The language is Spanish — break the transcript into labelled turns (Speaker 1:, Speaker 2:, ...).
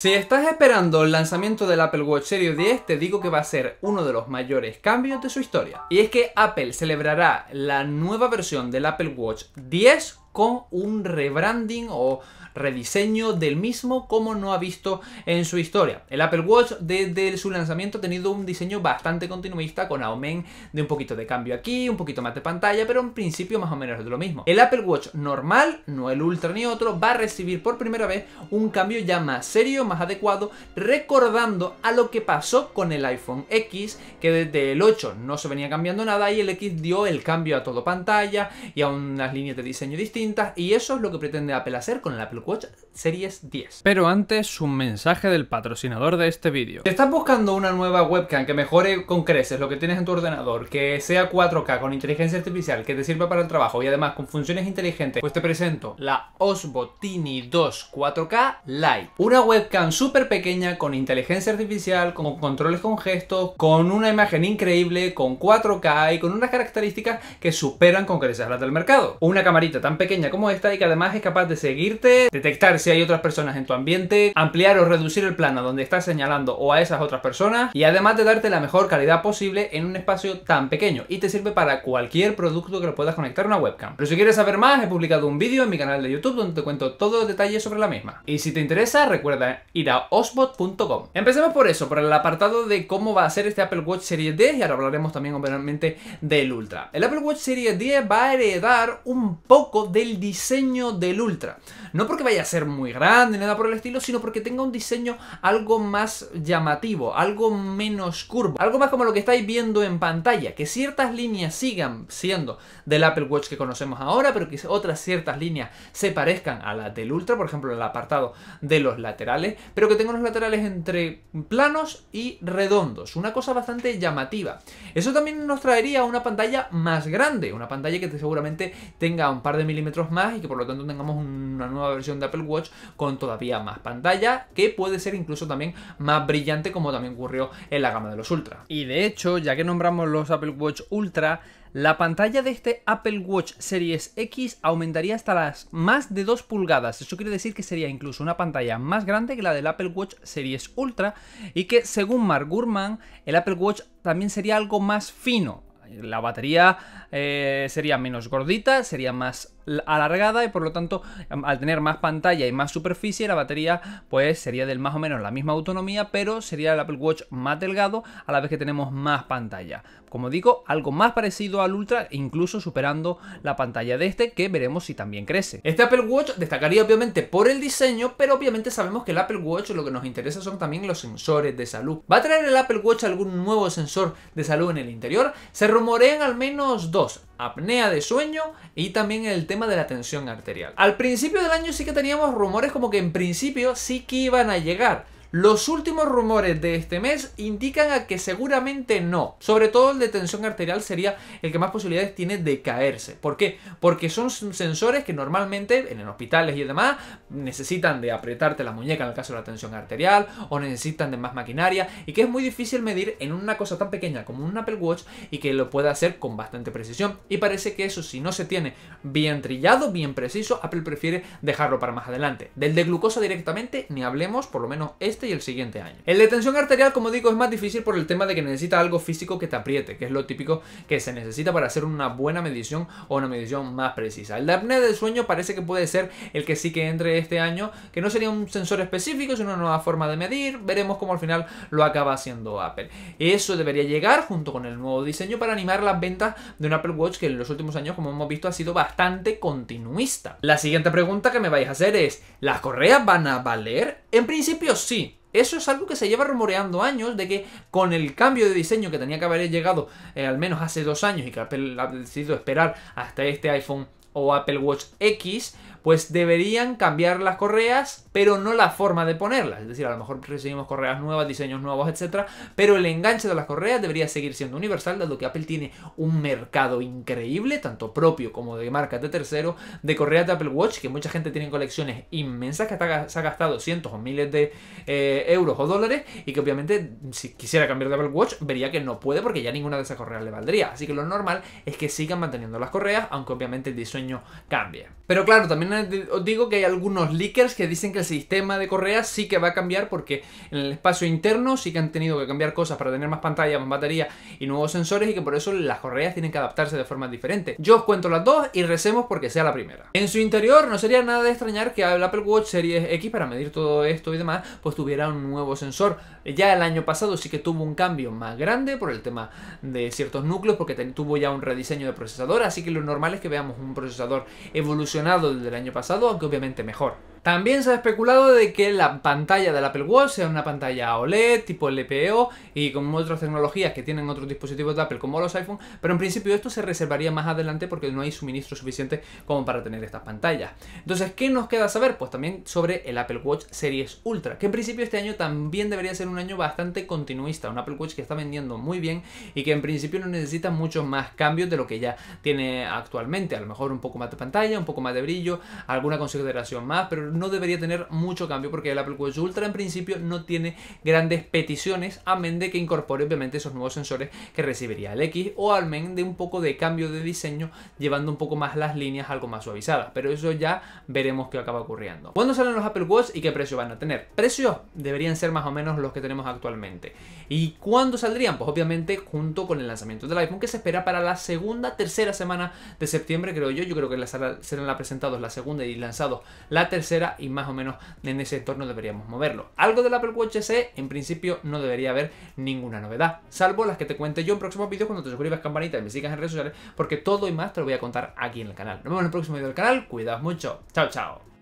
Speaker 1: Si estás esperando el lanzamiento del Apple Watch Series 10, te digo que va a ser uno de los mayores cambios de su historia. Y es que Apple celebrará la nueva versión del Apple Watch 10 con un rebranding o rediseño del mismo como no ha visto en su historia. El Apple Watch desde su lanzamiento ha tenido un diseño bastante continuista con aumen de un poquito de cambio aquí, un poquito más de pantalla, pero en principio más o menos es lo mismo. El Apple Watch normal, no el Ultra ni otro, va a recibir por primera vez un cambio ya más serio, más adecuado, recordando a lo que pasó con el iPhone X, que desde el 8 no se venía cambiando nada y el X dio el cambio a todo pantalla y a unas líneas de diseño distintas y eso es lo que pretende Apple hacer con el Apple Watch Series 10. Pero antes, un mensaje del patrocinador de este vídeo. Si estás buscando una nueva webcam que mejore con creces lo que tienes en tu ordenador, que sea 4K con inteligencia artificial, que te sirva para el trabajo y además con funciones inteligentes, pues te presento la OSBOTINI 2 4K Lite. Una webcam súper pequeña con inteligencia artificial, con controles con gestos, con una imagen increíble, con 4K y con unas características que superan con creces las del mercado. Una camarita tan pequeña como esta y que además es capaz de seguirte detectar si hay otras personas en tu ambiente, ampliar o reducir el plano donde estás señalando o a esas otras personas y además de darte la mejor calidad posible en un espacio tan pequeño y te sirve para cualquier producto que lo puedas conectar a una webcam. Pero si quieres saber más, he publicado un vídeo en mi canal de YouTube donde te cuento todos los detalles sobre la misma. Y si te interesa, recuerda ir a osbot.com. Empecemos por eso, por el apartado de cómo va a ser este Apple Watch Series 10 y ahora hablaremos también obviamente del Ultra. El Apple Watch Series 10 va a heredar un poco del diseño del Ultra. No porque que vaya a ser muy grande ni nada por el estilo, sino porque tenga un diseño algo más llamativo, algo menos curvo, algo más como lo que estáis viendo en pantalla, que ciertas líneas sigan siendo del Apple Watch que conocemos ahora, pero que otras ciertas líneas se parezcan a las del Ultra, por ejemplo, en el apartado de los laterales, pero que tenga los laterales entre planos y redondos, una cosa bastante llamativa. Eso también nos traería una pantalla más grande, una pantalla que seguramente tenga un par de milímetros más y que por lo tanto tengamos una nueva versión de Apple Watch con todavía más pantalla, que puede ser incluso también más brillante como también ocurrió en la gama de los Ultra. Y de hecho, ya que nombramos los Apple Watch Ultra, la pantalla de este Apple Watch Series X aumentaría hasta las más de 2 pulgadas. Eso quiere decir que sería incluso una pantalla más grande que la del Apple Watch Series Ultra y que según Mark Gurman, el Apple Watch también sería algo más fino. La batería eh, sería menos gordita, sería más alargada y por lo tanto al tener más pantalla y más superficie la batería pues sería del más o menos la misma autonomía pero sería el Apple Watch más delgado a la vez que tenemos más pantalla. Como digo, algo más parecido al Ultra, incluso superando la pantalla de este, que veremos si también crece. Este Apple Watch destacaría obviamente por el diseño, pero obviamente sabemos que el Apple Watch lo que nos interesa son también los sensores de salud. ¿Va a traer el Apple Watch algún nuevo sensor de salud en el interior? Se rumorean al menos dos, apnea de sueño y también el tema de la tensión arterial. Al principio del año sí que teníamos rumores como que en principio sí que iban a llegar, los últimos rumores de este mes indican a que seguramente no. Sobre todo el de tensión arterial sería el que más posibilidades tiene de caerse. ¿Por qué? Porque son sensores que normalmente en hospitales y demás necesitan de apretarte la muñeca en el caso de la tensión arterial o necesitan de más maquinaria y que es muy difícil medir en una cosa tan pequeña como un Apple Watch y que lo pueda hacer con bastante precisión. Y parece que eso si no se tiene bien trillado, bien preciso, Apple prefiere dejarlo para más adelante. Del de glucosa directamente ni hablemos, por lo menos este este y el siguiente año. El de tensión arterial, como digo, es más difícil por el tema de que necesita algo físico que te apriete, que es lo típico que se necesita para hacer una buena medición o una medición más precisa. El de del sueño parece que puede ser el que sí que entre este año, que no sería un sensor específico, sino una nueva forma de medir. Veremos cómo al final lo acaba haciendo Apple. Eso debería llegar junto con el nuevo diseño para animar las ventas de un Apple Watch que en los últimos años, como hemos visto, ha sido bastante continuista. La siguiente pregunta que me vais a hacer es, ¿las correas van a valer? En principio sí, eso es algo que se lleva rumoreando años de que con el cambio de diseño que tenía que haber llegado eh, al menos hace dos años y que Apple ha decidido esperar hasta este iPhone o Apple Watch X, pues deberían cambiar las correas, pero no la forma de ponerlas. Es decir, a lo mejor recibimos correas nuevas, diseños nuevos, etcétera, Pero el enganche de las correas debería seguir siendo universal, dado que Apple tiene un mercado increíble, tanto propio como de marcas de tercero, de correas de Apple Watch, que mucha gente tiene colecciones inmensas, que se ha gastado cientos o miles de eh, euros o dólares, y que obviamente si quisiera cambiar de Apple Watch, vería que no puede porque ya ninguna de esas correas le valdría. Así que lo normal es que sigan manteniendo las correas, aunque obviamente el diseño cambie. Pero claro, también os digo que hay algunos leakers que dicen que el sistema de correas sí que va a cambiar porque en el espacio interno sí que han tenido que cambiar cosas para tener más pantalla, más batería y nuevos sensores y que por eso las correas tienen que adaptarse de forma diferente. Yo os cuento las dos y recemos porque sea la primera. En su interior no sería nada de extrañar que el Apple Watch Series X para medir todo esto y demás pues tuviera un nuevo sensor. Ya el año pasado sí que tuvo un cambio más grande por el tema de ciertos núcleos porque tuvo ya un rediseño de procesador así que lo normal es que veamos un procesador evolucionado desde la año pasado, aunque obviamente mejor. También se ha especulado de que la pantalla del Apple Watch sea una pantalla OLED tipo LPO y con otras tecnologías que tienen otros dispositivos de Apple como los iPhone, pero en principio esto se reservaría más adelante porque no hay suministro suficiente como para tener estas pantallas. Entonces, ¿qué nos queda saber? Pues también sobre el Apple Watch Series Ultra, que en principio este año también debería ser un año bastante continuista, un Apple Watch que está vendiendo muy bien y que en principio no necesita muchos más cambios de lo que ya tiene actualmente, a lo mejor un poco más de pantalla, un poco más de brillo, alguna consideración más, pero no debería tener mucho cambio porque el Apple Watch Ultra en principio no tiene grandes peticiones, a men de que incorpore obviamente esos nuevos sensores que recibiría el X o menos de un poco de cambio de diseño llevando un poco más las líneas algo más suavizadas, pero eso ya veremos qué acaba ocurriendo. ¿Cuándo salen los Apple Watch y qué precio van a tener? Precios deberían ser más o menos los que tenemos actualmente. ¿Y cuándo saldrían? Pues obviamente junto con el lanzamiento del iPhone que se espera para la segunda, tercera semana de septiembre creo yo, yo creo que serán presentados la segunda y lanzados la tercera y más o menos en ese entorno deberíamos moverlo. Algo del Apple Watch SE en principio no debería haber ninguna novedad, salvo las que te cuente yo en próximos vídeos cuando te suscribas, campanita y me sigas en redes sociales, porque todo y más te lo voy a contar aquí en el canal. Nos vemos en el próximo vídeo del canal, cuidaos mucho, chao chao.